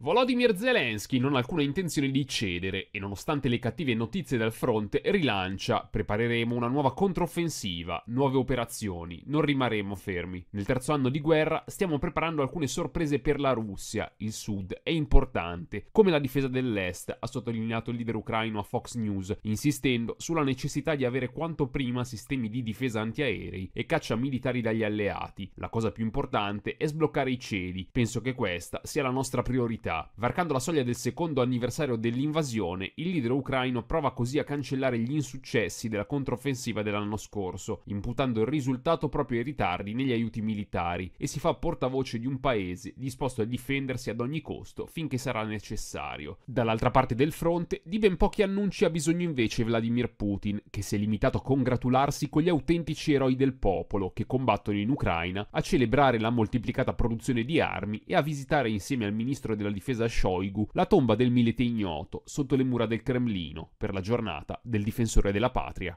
Volodymyr Zelensky non ha alcuna intenzione di cedere e nonostante le cattive notizie dal fronte rilancia prepareremo una nuova controffensiva, nuove operazioni, non rimarremo fermi. Nel terzo anno di guerra stiamo preparando alcune sorprese per la Russia, il sud è importante, come la difesa dell'est, ha sottolineato il leader ucraino a Fox News, insistendo sulla necessità di avere quanto prima sistemi di difesa antiaerei e caccia militari dagli alleati. La cosa più importante è sbloccare i cedi, penso che questa sia la nostra priorità città. Varcando la soglia del secondo anniversario dell'invasione, il leader ucraino prova così a cancellare gli insuccessi della controffensiva dell'anno scorso, imputando il risultato proprio ai ritardi negli aiuti militari, e si fa portavoce di un paese disposto a difendersi ad ogni costo finché sarà necessario. Dall'altra parte del fronte, di ben pochi annunci ha bisogno invece Vladimir Putin, che si è limitato a congratularsi con gli autentici eroi del popolo che combattono in Ucraina, a celebrare la moltiplicata produzione di armi e a visitare insieme al ministro della difesa difesa a Shoigu la tomba del milite ignoto sotto le mura del Cremlino per la giornata del difensore della patria,